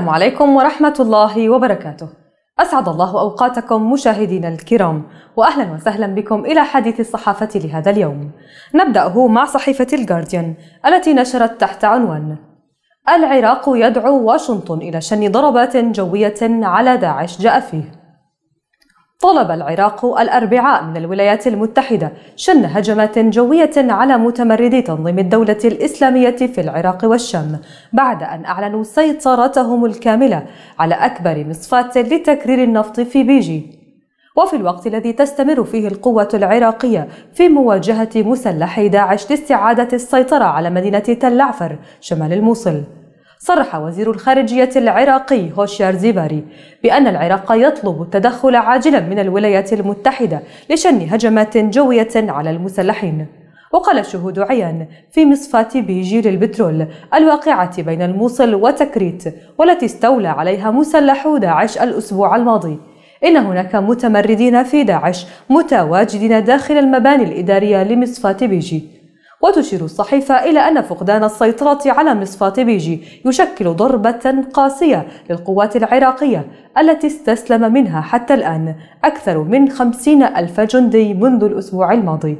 السلام عليكم ورحمة الله وبركاته. أسعد الله أوقاتكم مشاهدينا الكرام، وأهلا وسهلا بكم إلى حديث الصحافة لهذا اليوم. نبدأه مع صحيفة الجارديان التي نشرت تحت عنوان: العراق يدعو واشنطن إلى شن ضربات جوية على داعش جاء فيه. طلب العراق الأربعاء من الولايات المتحدة شن هجمات جوية على متمردي تنظيم الدولة الإسلامية في العراق والشام بعد أن أعلنوا سيطرتهم الكاملة على أكبر مصفاة لتكرير النفط في بيجي وفي الوقت الذي تستمر فيه القوة العراقية في مواجهة مسلحي داعش لاستعادة السيطرة على مدينة تل عفر شمال الموصل صرح وزير الخارجية العراقي هوشيار زيباري بأن العراق يطلب التدخل عاجلا من الولايات المتحدة لشن هجمات جوية على المسلحين وقال شهود عيان في مصفاة بيجي للبترول الواقعة بين الموصل وتكريت والتي استولى عليها مسلحو داعش الأسبوع الماضي إن هناك متمردين في داعش متواجدين داخل المباني الإدارية لمصفاة بيجي وتشير الصحيفة إلى أن فقدان السيطرة على مصفاة بيجي يشكل ضربة قاسية للقوات العراقية التي استسلم منها حتى الآن أكثر من خمسين ألف جندي منذ الأسبوع الماضي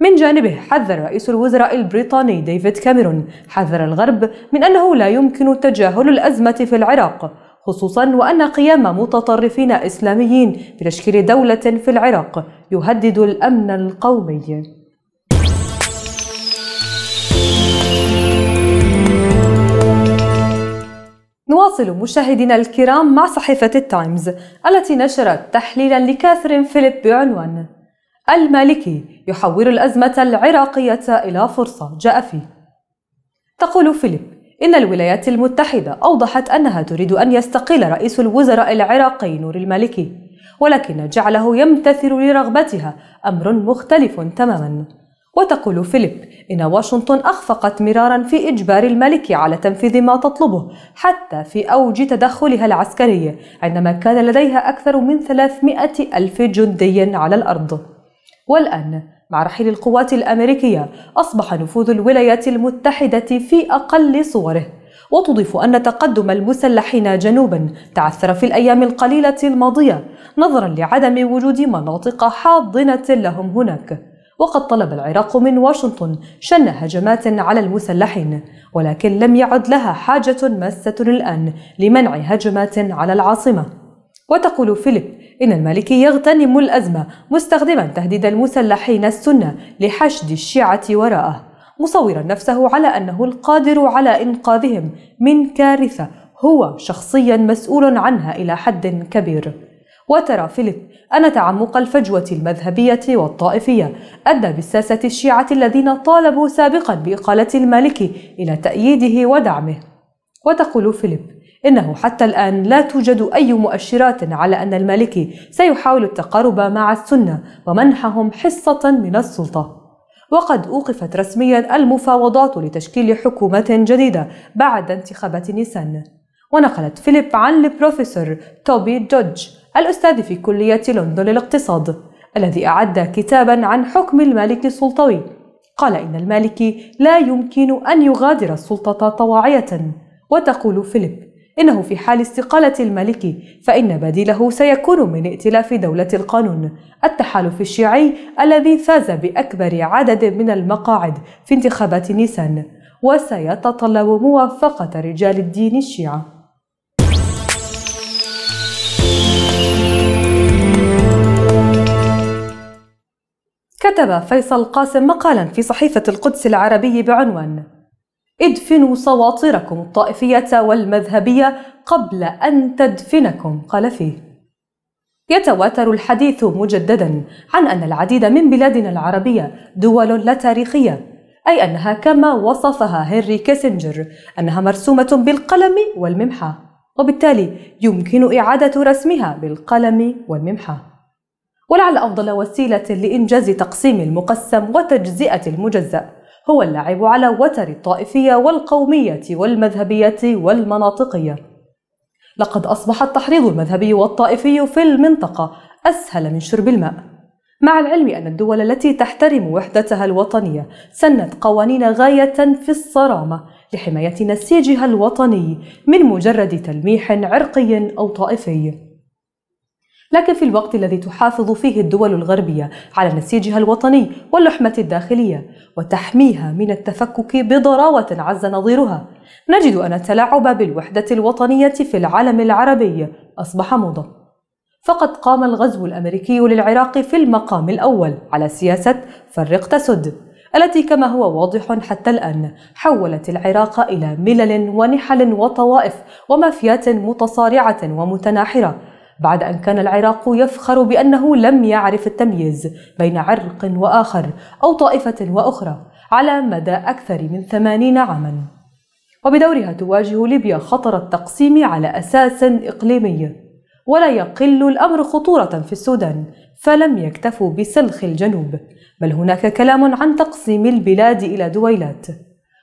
من جانبه حذر رئيس الوزراء البريطاني ديفيد كاميرون حذر الغرب من أنه لا يمكن تجاهل الأزمة في العراق خصوصا وأن قيام متطرفين إسلاميين بتشكيل دولة في العراق يهدد الأمن القومي نواصل مشاهدينا الكرام مع صحيفة التايمز التي نشرت تحليلا لكاثرين فيليب بعنوان المالكي يحول الأزمة العراقية إلى فرصة جاء فيه تقول فيليب إن الولايات المتحدة أوضحت أنها تريد أن يستقيل رئيس الوزراء العراقي نور المالكي ولكن جعله يمتثل لرغبتها أمر مختلف تماما وتقول فيليب إن واشنطن أخفقت مرارا في إجبار الملك على تنفيذ ما تطلبه حتى في أوج تدخلها العسكري عندما كان لديها أكثر من 300 ألف جندي على الأرض والآن مع رحيل القوات الأمريكية أصبح نفوذ الولايات المتحدة في أقل صوره وتضيف أن تقدم المسلحين جنوبا تعثر في الأيام القليلة الماضية نظرا لعدم وجود مناطق حاضنة لهم هناك وقد طلب العراق من واشنطن شن هجمات على المسلحين ولكن لم يعد لها حاجة ماسة الآن لمنع هجمات على العاصمة وتقول فيليب إن المالكي يغتنم الأزمة مستخدما تهديد المسلحين السنة لحشد الشيعة وراءه مصورا نفسه على أنه القادر على إنقاذهم من كارثة هو شخصيا مسؤول عنها إلى حد كبير وترى فيليب أن تعمق الفجوة المذهبية والطائفية أدى بالساسة الشيعة الذين طالبوا سابقا بإقالة المالكي إلى تأييده ودعمه وتقول فيليب إنه حتى الآن لا توجد أي مؤشرات على أن المالكي سيحاول التقارب مع السنة ومنحهم حصة من السلطة وقد أوقفت رسميا المفاوضات لتشكيل حكومة جديدة بعد انتخابات نيسان ونقلت فيليب عن البروفيسور توبي جودج الأستاذ في كلية لندن للاقتصاد الذي أعد كتابا عن حكم المالك السلطوي قال إن المالكي لا يمكن أن يغادر السلطة طواعية وتقول فيليب إنه في حال استقالة المالكي فإن بديله سيكون من ائتلاف دولة القانون التحالف الشيعي الذي فاز بأكبر عدد من المقاعد في انتخابات نيسان وسيتطلب موافقة رجال الدين الشيعة كتب فيصل قاسم مقالا في صحيفة القدس العربي بعنوان ادفنوا صواطركم الطائفية والمذهبية قبل أن تدفنكم قال فيه يتواتر الحديث مجددا عن أن العديد من بلادنا العربية دول لا تاريخية أي أنها كما وصفها هنري كيسنجر أنها مرسومة بالقلم والممحى وبالتالي يمكن إعادة رسمها بالقلم والممحى ولعل أفضل وسيلة لإنجاز تقسيم المقسم وتجزئة المجزأ هو اللعب على وتر الطائفية والقومية والمذهبية والمناطقية لقد أصبح التحريض المذهبي والطائفي في المنطقة أسهل من شرب الماء مع العلم أن الدول التي تحترم وحدتها الوطنية سنت قوانين غاية في الصرامة لحماية نسيجها الوطني من مجرد تلميح عرقي أو طائفي لكن في الوقت الذي تحافظ فيه الدول الغربية على نسيجها الوطني واللحمة الداخلية وتحميها من التفكك بضراوة عز نظيرها نجد أن التلاعب بالوحدة الوطنية في العالم العربي أصبح موضة فقد قام الغزو الامريكي للعراق في المقام الاول على سياسه فرق تسد التي كما هو واضح حتى الان حولت العراق الى ملل ونحل وطوائف ومافيات متصارعه ومتناحره بعد أن كان العراق يفخر بأنه لم يعرف التمييز بين عرق وآخر أو طائفة وأخرى على مدى أكثر من ثمانين عاماً وبدورها تواجه ليبيا خطر التقسيم على أساس إقليمي ولا يقل الأمر خطورة في السودان فلم يكتفوا بسلخ الجنوب بل هناك كلام عن تقسيم البلاد إلى دويلات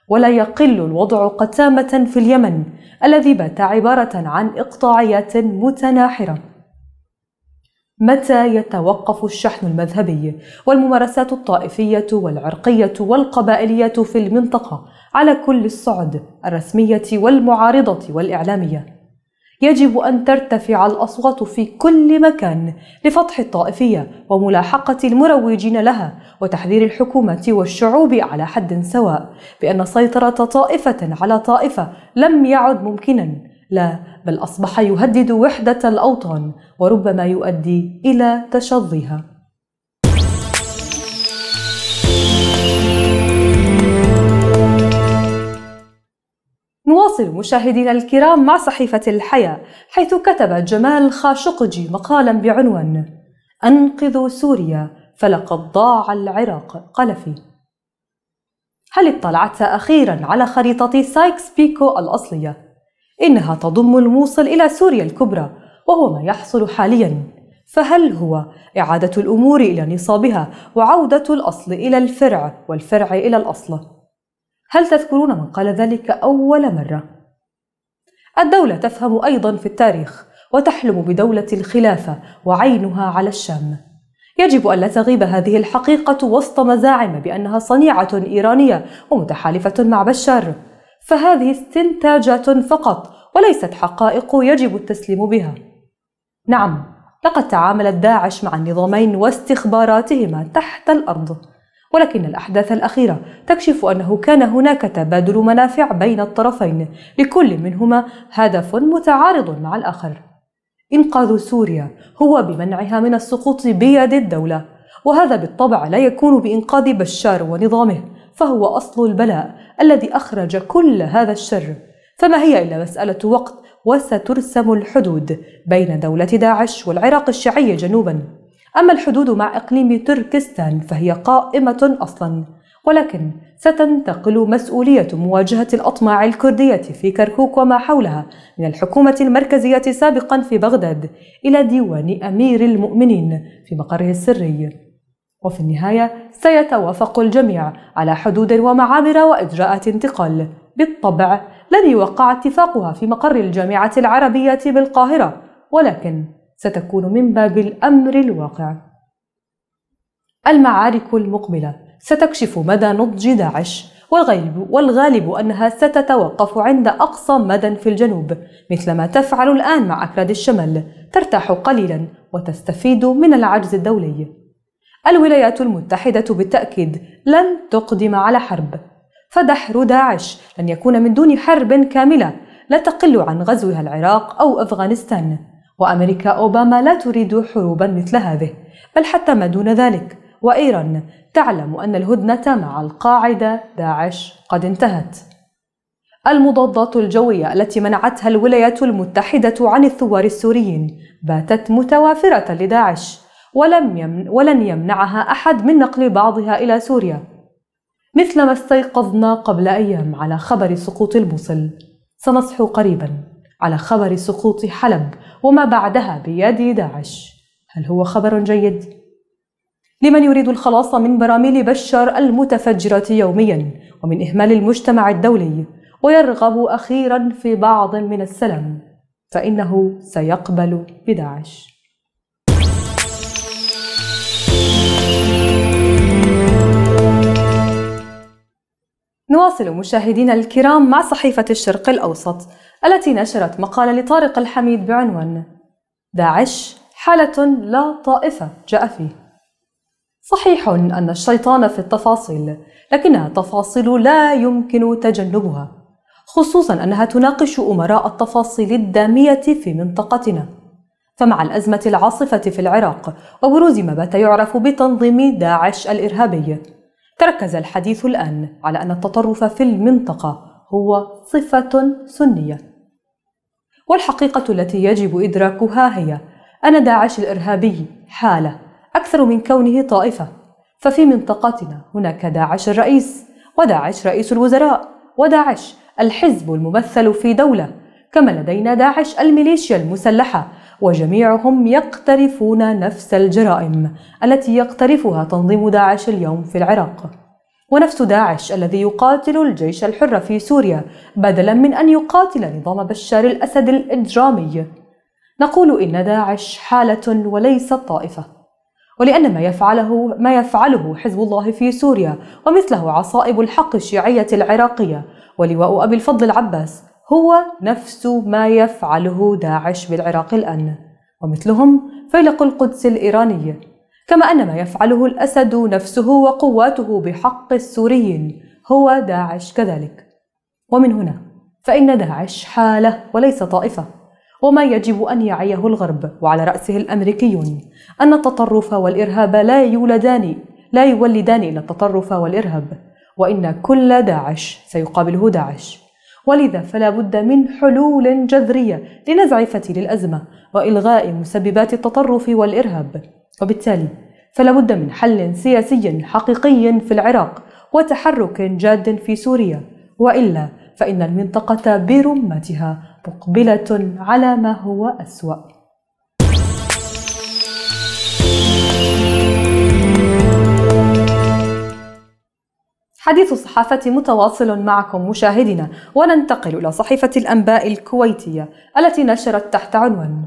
ولا يقل الوضع قتامة في اليمن الذي بات عبارة عن إقطاعيات متناحرة. متى يتوقف الشحن المذهبي والممارسات الطائفية والعرقية والقبائلية في المنطقة على كل الصعد الرسمية والمعارضة والإعلامية؟ يجب أن ترتفع الأصوات في كل مكان لفتح الطائفية وملاحقة المروجين لها وتحذير الحكومة والشعوب على حد سواء بأن سيطرة طائفة على طائفة لم يعد ممكنا لا بل أصبح يهدد وحدة الأوطان وربما يؤدي إلى تشظيها نواصل مشاهدينا الكرام مع صحيفة الحياة حيث كتب جمال خاشقجي مقالا بعنوان أنقذوا سوريا فلقد ضاع العراق قلفي هل اطلعت أخيرا على خريطة سايكس بيكو الأصلية؟ إنها تضم الموصل إلى سوريا الكبرى وهو ما يحصل حاليا فهل هو إعادة الأمور إلى نصابها وعودة الأصل إلى الفرع والفرع إلى الأصل؟ هل تذكرون من قال ذلك أول مرة؟ الدولة تفهم أيضا في التاريخ وتحلم بدولة الخلافة وعينها على الشام. يجب ألا تغيب هذه الحقيقة وسط مزاعم بأنها صنيعة إيرانية ومتحالفة مع بشار، فهذه استنتاجات فقط وليست حقائق يجب التسليم بها. نعم، لقد تعاملت داعش مع النظامين واستخباراتهما تحت الأرض. ولكن الأحداث الأخيرة تكشف أنه كان هناك تبادل منافع بين الطرفين لكل منهما هدف متعارض مع الآخر إنقاذ سوريا هو بمنعها من السقوط بيد الدولة وهذا بالطبع لا يكون بإنقاذ بشار ونظامه فهو أصل البلاء الذي أخرج كل هذا الشر فما هي إلا مسألة وقت وسترسم الحدود بين دولة داعش والعراق الشيعي جنوباً أما الحدود مع إقليم تركستان فهي قائمة أصلا ولكن ستنتقل مسؤولية مواجهة الأطماع الكردية في كركوك وما حولها من الحكومة المركزية سابقا في بغداد إلى ديوان أمير المؤمنين في مقره السري وفي النهاية سيتوافق الجميع على حدود ومعابر وإجراءات انتقال بالطبع لن يوقع اتفاقها في مقر الجامعة العربية بالقاهرة ولكن ستكون من باب الأمر الواقع المعارك المقبلة ستكشف مدى نضج داعش والغالب, والغالب أنها ستتوقف عند أقصى مدى في الجنوب مثل ما تفعل الآن مع أكراد الشمال ترتاح قليلا وتستفيد من العجز الدولي الولايات المتحدة بالتأكيد لن تقدم على حرب فدحر داعش لن يكون من دون حرب كاملة لا تقل عن غزوها العراق أو أفغانستان وأمريكا أوباما لا تريد حروبا مثل هذه بل حتى ما دون ذلك وإيران تعلم أن الهدنة مع القاعدة داعش قد انتهت المضادات الجوية التي منعتها الولايات المتحدة عن الثوار السوريين باتت متوافرة لداعش ولم يمن ولن يمنعها أحد من نقل بعضها إلى سوريا مثلما استيقظنا قبل أيام على خبر سقوط الموصل سنصحو قريباً على خبر سقوط حلب وما بعدها بيد داعش هل هو خبر جيد؟ لمن يريد الخلاص من براميل بشار المتفجرة يوميا ومن إهمال المجتمع الدولي ويرغب أخيرا في بعض من السلام فإنه سيقبل بداعش نواصل مشاهدينا الكرام مع صحيفة الشرق الأوسط التي نشرت مقالة لطارق الحميد بعنوان داعش حالة لا طائفة جاء فيه صحيح أن الشيطان في التفاصيل لكنها تفاصيل لا يمكن تجنبها خصوصا أنها تناقش أمراء التفاصيل الدامية في منطقتنا فمع الأزمة العاصفة في العراق وبروز ما بات يعرف بتنظيم داعش الإرهابي تركز الحديث الآن على أن التطرف في المنطقة هو صفة سنية والحقيقة التي يجب إدراكها هي أن داعش الإرهابي حالة أكثر من كونه طائفة ففي منطقتنا هناك داعش الرئيس وداعش رئيس الوزراء وداعش الحزب الممثل في دولة كما لدينا داعش الميليشيا المسلحة وجميعهم يقترفون نفس الجرائم التي يقترفها تنظيم داعش اليوم في العراق ونفس داعش الذي يقاتل الجيش الحر في سوريا بدلا من أن يقاتل نظام بشار الأسد الإجرامي نقول إن داعش حالة وليست طائفة ولأن ما يفعله ما يفعله حزب الله في سوريا ومثله عصائب الحق الشيعية العراقية ولواء أبي الفضل العباس هو نفس ما يفعله داعش بالعراق الآن ومثلهم فيلق القدس الإيراني كما أن ما يفعله الأسد نفسه وقواته بحق السوريين هو داعش كذلك ومن هنا فإن داعش حالة وليس طائفة وما يجب أن يعيه الغرب وعلى رأسه الأمريكيون أن التطرف والإرهاب لا يولدان لا يولدان إلا التطرف والإرهاب وإن كل داعش سيقابله داعش ولذا فلا بد من حلول جذرية لنزع فتيل الأزمة وإلغاء مسببات التطرف والإرهاب وبالتالي فلا بد من حل سياسي حقيقي في العراق وتحرك جاد في سوريا والا فان المنطقه برمتها مقبله على ما هو اسوا حديث الصحافة متواصل معكم مشاهدينا وننتقل إلى صحيفة الأنباء الكويتية التي نشرت تحت عنوان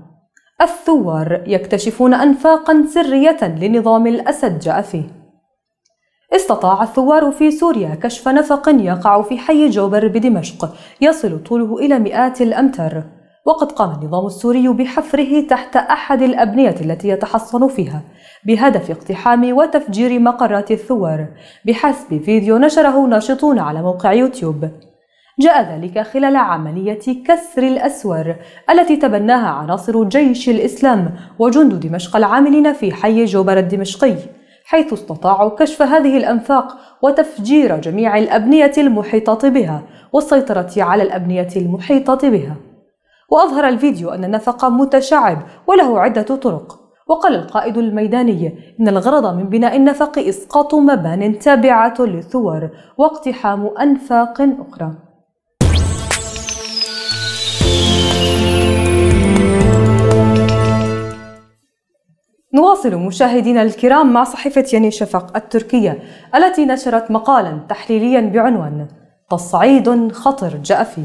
الثوار يكتشفون أنفاقا سرية لنظام الأسد جاء فيه استطاع الثوار في سوريا كشف نفق يقع في حي جوبر بدمشق يصل طوله إلى مئات الأمتار وقد قام النظام السوري بحفره تحت أحد الأبنية التي يتحصن فيها بهدف اقتحام وتفجير مقرات الثوار بحسب فيديو نشره ناشطون على موقع يوتيوب جاء ذلك خلال عملية كسر الأسور التي تبناها عناصر جيش الإسلام وجند دمشق العاملين في حي جوبر الدمشقي حيث استطاعوا كشف هذه الأنفاق وتفجير جميع الأبنية المحيطة بها والسيطرة على الأبنية المحيطة بها وأظهر الفيديو أن النفق متشعب وله عدة طرق وقال القائد الميداني إن الغرض من بناء النفق إسقاط مبان تابعة للثور واقتحام أنفاق أخرى نواصل مشاهدينا الكرام مع صحيفة يني شفق التركية التي نشرت مقالا تحليليا بعنوان تصعيد خطر جاء فيه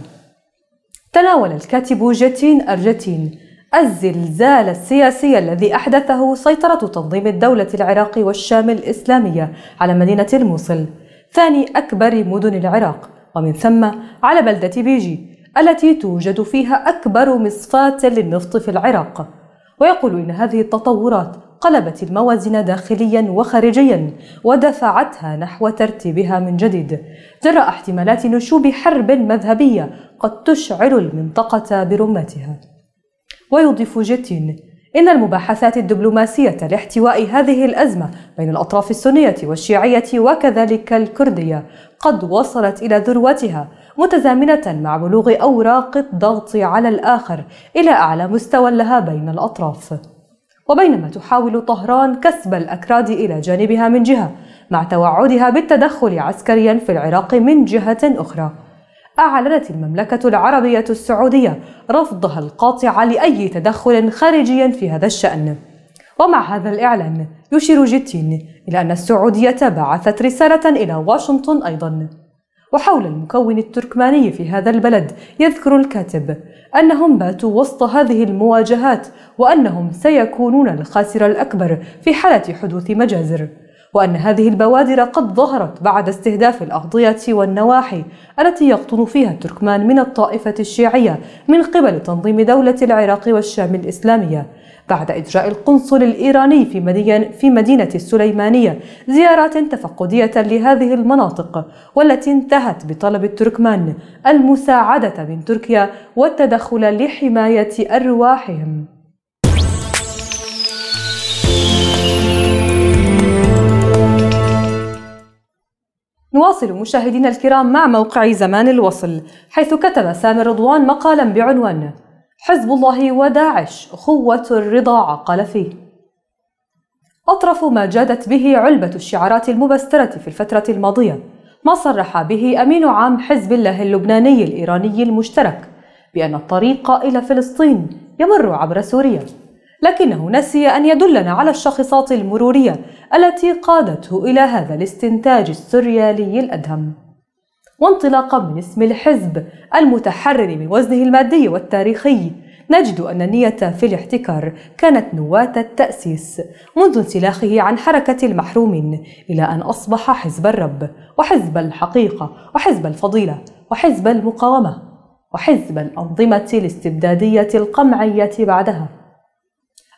تناول الكاتب جتين أرجتين الزلزال السياسي الذي أحدثه سيطرة تنظيم الدولة العراقي والشام الإسلامية على مدينة الموصل ثاني أكبر مدن العراق ومن ثم على بلدة بيجي التي توجد فيها أكبر مصفاة للنفط في العراق ويقول إن هذه التطورات قلبت الموازين داخليا وخارجيا ودفعتها نحو ترتيبها من جديد جراء احتمالات نشوب حرب مذهبية قد تشعل المنطقة برمتها ويضيف جيتين إن المباحثات الدبلوماسية لاحتواء هذه الأزمة بين الأطراف السنية والشيعية وكذلك الكردية قد وصلت إلى ذروتها متزامنة مع بلوغ أوراق الضغط على الآخر إلى أعلى مستوى لها بين الأطراف وبينما تحاول طهران كسب الأكراد إلى جانبها من جهة مع توعدها بالتدخل عسكريا في العراق من جهة أخرى أعلنت المملكة العربية السعودية رفضها القاطع لأي تدخل خارجي في هذا الشأن ومع هذا الإعلان يشير جيتين إلى أن السعودية بعثت رسالة إلى واشنطن أيضاً وحول المكون التركماني في هذا البلد يذكر الكاتب أنهم باتوا وسط هذه المواجهات وأنهم سيكونون الخاسر الأكبر في حالة حدوث مجازر وأن هذه البوادر قد ظهرت بعد استهداف الأغضية والنواحي التي يقطن فيها التركمان من الطائفة الشيعية من قبل تنظيم دولة العراق والشام الإسلامية بعد إجراء القنصل الإيراني في مدينة, في مدينة السليمانية زيارات تفقدية لهذه المناطق والتي انتهت بطلب التركمان المساعدة من تركيا والتدخل لحماية أرواحهم نواصل مشاهدينا الكرام مع موقع زمان الوصل حيث كتب سامي رضوان مقالا بعنوان حزب الله وداعش خوة الرضاعة قال فيه أطرف ما جادت به علبة الشعارات المبسترة في الفترة الماضية ما صرح به أمين عام حزب الله اللبناني الإيراني المشترك بأن الطريق إلى فلسطين يمر عبر سوريا لكنه نسي أن يدلنا على الشخصات المرورية التي قادته إلى هذا الاستنتاج السريالي الأدهم وانطلاقا من اسم الحزب المتحرر من وزنه المادي والتاريخي نجد أن النية في الاحتكار كانت نواة التأسيس منذ انسلاخه عن حركة المحرومين إلى أن أصبح حزب الرب وحزب الحقيقة وحزب الفضيلة وحزب المقاومة وحزب الأنظمة الاستبدادية القمعية بعدها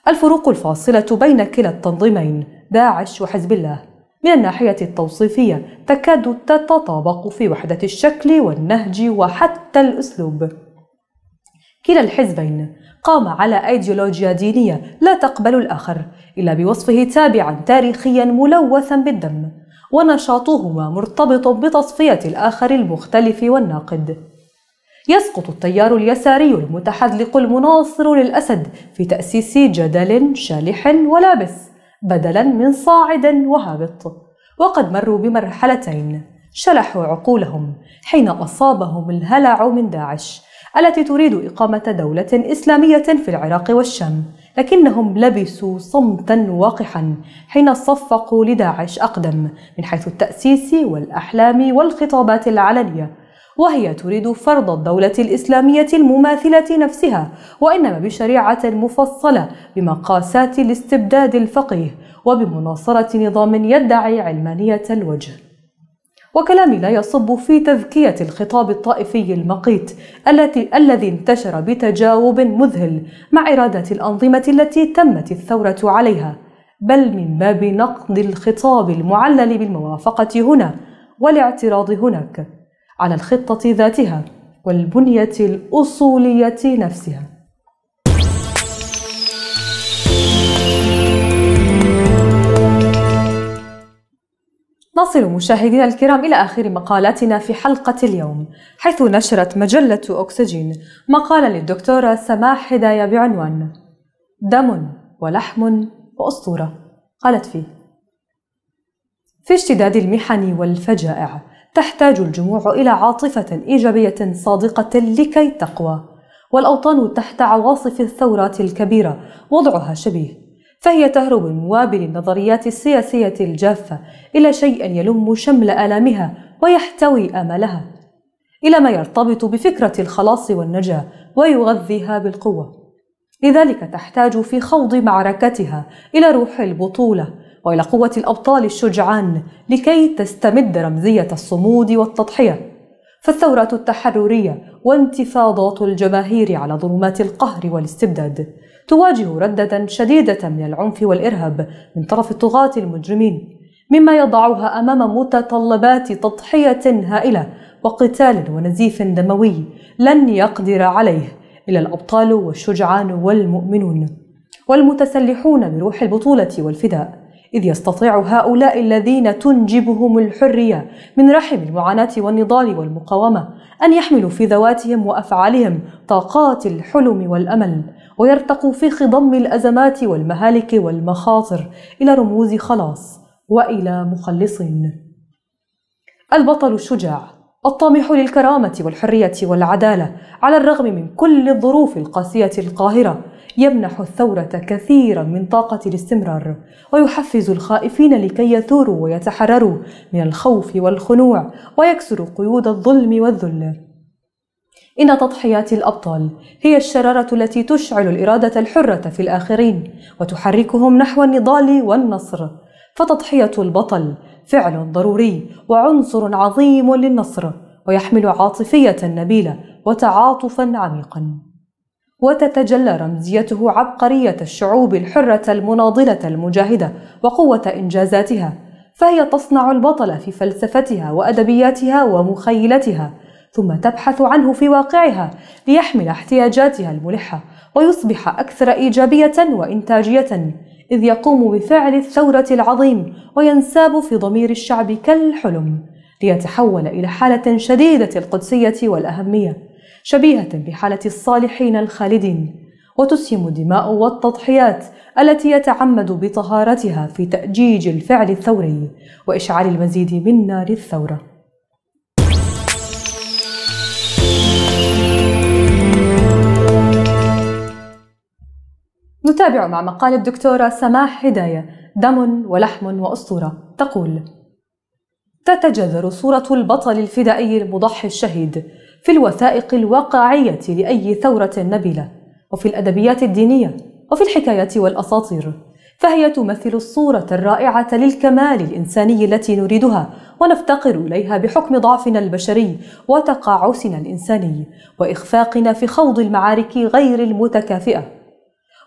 الفروق الفاصلة بين كلا التنظيمين داعش وحزب الله من الناحية التوصيفية تكاد تتطابق في وحدة الشكل والنهج وحتى الأسلوب كلا الحزبين قام على أيديولوجيا دينية لا تقبل الآخر إلا بوصفه تابعا تاريخيا ملوثا بالدم ونشاطهما مرتبط بتصفية الآخر المختلف والناقد يسقط التيار اليساري المتحذلق المناصر للأسد في تأسيس جدل شالح ولابس بدلا من صاعد وهابط وقد مروا بمرحلتين شلحوا عقولهم حين اصابهم الهلع من داعش التي تريد اقامه دوله اسلاميه في العراق والشام لكنهم لبسوا صمتا وقحا حين صفقوا لداعش اقدم من حيث التاسيس والاحلام والخطابات العلنيه وهي تريد فرض الدولة الإسلامية المماثلة نفسها وإنما بشريعة مفصلة بمقاسات الاستبداد الفقيه وبمناصرة نظام يدعي علمانية الوجه وكلامي لا يصب في تذكية الخطاب الطائفي المقيت التي الذي انتشر بتجاوب مذهل مع إرادة الأنظمة التي تمت الثورة عليها بل من باب نقد الخطاب المعلل بالموافقة هنا والاعتراض هناك على الخطة ذاتها والبنية الأصولية نفسها. نصل مشاهدينا الكرام إلى آخر مقالاتنا في حلقة اليوم حيث نشرت مجلة أكسجين مقالا للدكتورة سماح هداية بعنوان دم ولحم وأسطورة قالت فيه في اشتداد المحن والفجائع تحتاج الجموع إلى عاطفة إيجابية صادقة لكي تقوى والأوطان تحت عواصف الثورات الكبيرة وضعها شبيه فهي تهرب من وابل النظريات السياسية الجافة إلى شيء يلم شمل آلامها ويحتوي آمالها إلى ما يرتبط بفكرة الخلاص والنجاة ويغذيها بالقوة لذلك تحتاج في خوض معركتها إلى روح البطولة وإلى قوة الأبطال الشجعان لكي تستمد رمزية الصمود والتضحية فالثورات التحررية وانتفاضات الجماهير على ظلمات القهر والاستبداد تواجه ردة شديدة من العنف والإرهاب من طرف الطغاة المجرمين مما يضعها أمام متطلبات تضحية هائلة وقتال ونزيف دموي لن يقدر عليه إلا الأبطال والشجعان والمؤمنون والمتسلحون بروح البطولة والفداء إذ يستطيع هؤلاء الذين تنجبهم الحرية من رحم المعاناة والنضال والمقاومة أن يحملوا في ذواتهم وأفعالهم طاقات الحلم والأمل ويرتقوا في خضم الأزمات والمهالك والمخاطر إلى رموز خلاص وإلى مخلص البطل الشجاع الطامح للكرامة والحرية والعدالة على الرغم من كل الظروف القاسية القاهرة يمنح الثورة كثيرا من طاقة الاستمرار ويحفز الخائفين لكي يثوروا ويتحرروا من الخوف والخنوع ويكسروا قيود الظلم والذل إن تضحيات الأبطال هي الشرارة التي تشعل الإرادة الحرة في الآخرين وتحركهم نحو النضال والنصر فتضحية البطل فعل ضروري وعنصر عظيم للنصر ويحمل عاطفية نبيلة وتعاطفا عميقا وتتجلى رمزيته عبقرية الشعوب الحرة المناضلة المجاهدة وقوة إنجازاتها فهي تصنع البطل في فلسفتها وأدبياتها ومخيلتها ثم تبحث عنه في واقعها ليحمل احتياجاتها الملحة ويصبح أكثر إيجابية وإنتاجية إذ يقوم بفعل الثورة العظيم وينساب في ضمير الشعب كالحلم ليتحول إلى حالة شديدة القدسية والأهمية شبيهة بحالة الصالحين الخالدين وتسهم الدماء والتضحيات التي يتعمد بطهارتها في تأجيج الفعل الثوري وإشعال المزيد من نار الثورة نتابع مع مقال الدكتورة سماح هداية دم ولحم وأسطورة تقول تتجذر صورة البطل الفدائي المضحي الشهيد في الوثائق الواقعية لأي ثورة نبلة وفي الأدبيات الدينية وفي الحكايات والأساطير فهي تمثل الصورة الرائعة للكمال الإنساني التي نريدها ونفتقر إليها بحكم ضعفنا البشري وتقاعسنا الإنساني وإخفاقنا في خوض المعارك غير المتكافئة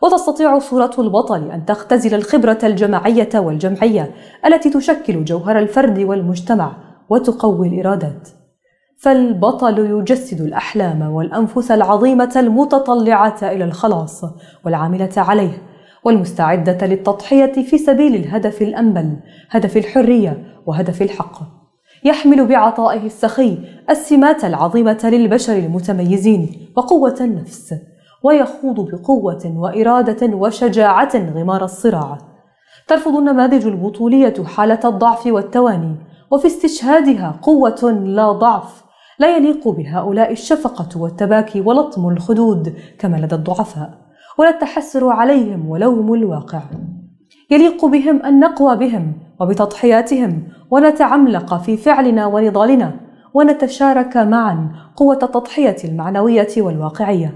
وتستطيع صورة البطل أن تختزل الخبرة الجماعية والجمعية التي تشكل جوهر الفرد والمجتمع وتقوي الإرادات فالبطل يجسد الأحلام والأنفس العظيمة المتطلعة إلى الخلاص والعاملة عليه والمستعدة للتضحية في سبيل الهدف الأنبل هدف الحرية وهدف الحق يحمل بعطائه السخي السمات العظيمة للبشر المتميزين وقوة النفس ويخوض بقوة وإرادة وشجاعة غمار الصراع ترفض النماذج البطولية حالة الضعف والتواني وفي استشهادها قوة لا ضعف لا يليق بهؤلاء الشفقة والتباكي ولطم الخدود كما لدى الضعفاء ولا التحسر عليهم ولوم الواقع يليق بهم أن نقوى بهم وبتضحياتهم ونتعملق في فعلنا ونضالنا ونتشارك معا قوة التضحية المعنوية والواقعية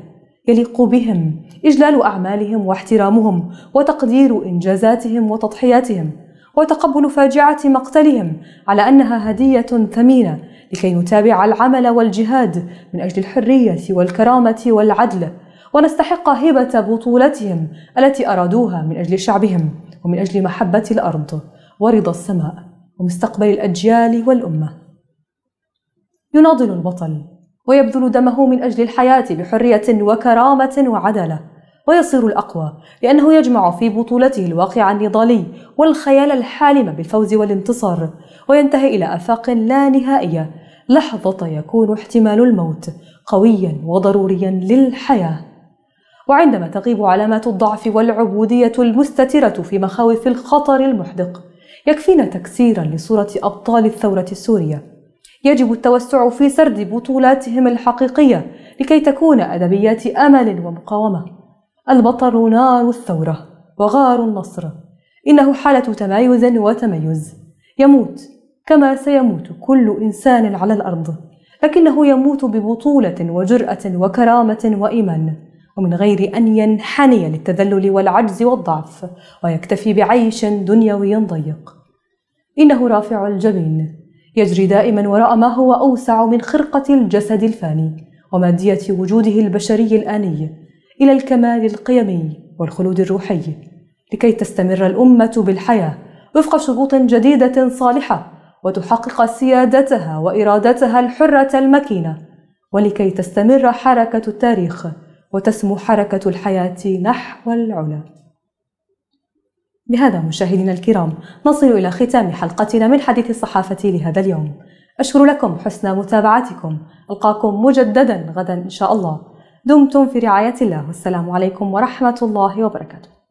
يليق بهم إجلال أعمالهم واحترامهم وتقدير إنجازاتهم وتضحياتهم وتقبل فاجعة مقتلهم على أنها هدية ثمينة لكي نتابع العمل والجهاد من أجل الحرية والكرامة والعدل ونستحق هبة بطولتهم التي أرادوها من أجل شعبهم ومن أجل محبة الأرض ورضا السماء ومستقبل الأجيال والأمة يناضل البطل ويبذل دمه من أجل الحياة بحرية وكرامة وعدالة ويصير الأقوى لأنه يجمع في بطولته الواقع النضالي والخيال الحالم بالفوز والانتصار وينتهي إلى آفاق لا نهائية لحظة يكون احتمال الموت قويا وضروريا للحياة وعندما تغيب علامات الضعف والعبودية المستترة في مخاوف الخطر المحدق يكفينا تكسيرا لصورة أبطال الثورة السورية يجب التوسع في سرد بطولاتهم الحقيقية لكي تكون أدبيات أمل ومقاومة البطل نار الثورة وغار النصر إنه حالة تمايز وتميز يموت كما سيموت كل إنسان على الأرض لكنه يموت ببطولة وجرأة وكرامة وإيمان ومن غير أن ينحني للتذلل والعجز والضعف ويكتفي بعيش دنيوي ضيق إنه رافع الجبين يجري دائما وراء ما هو أوسع من خرقة الجسد الفاني ومادية وجوده البشري الآني إلى الكمال القيمي والخلود الروحي لكي تستمر الأمة بالحياة وفق شروط جديدة صالحة وتحقق سيادتها وإرادتها الحرة المكينة ولكي تستمر حركة التاريخ وتسمو حركة الحياة نحو العلا بهذا مشاهدينا الكرام نصل إلى ختام حلقتنا من حديث الصحافة لهذا اليوم أشكر لكم حسن متابعتكم ألقاكم مجددا غدا إن شاء الله دمتم في رعاية الله والسلام عليكم ورحمة الله وبركاته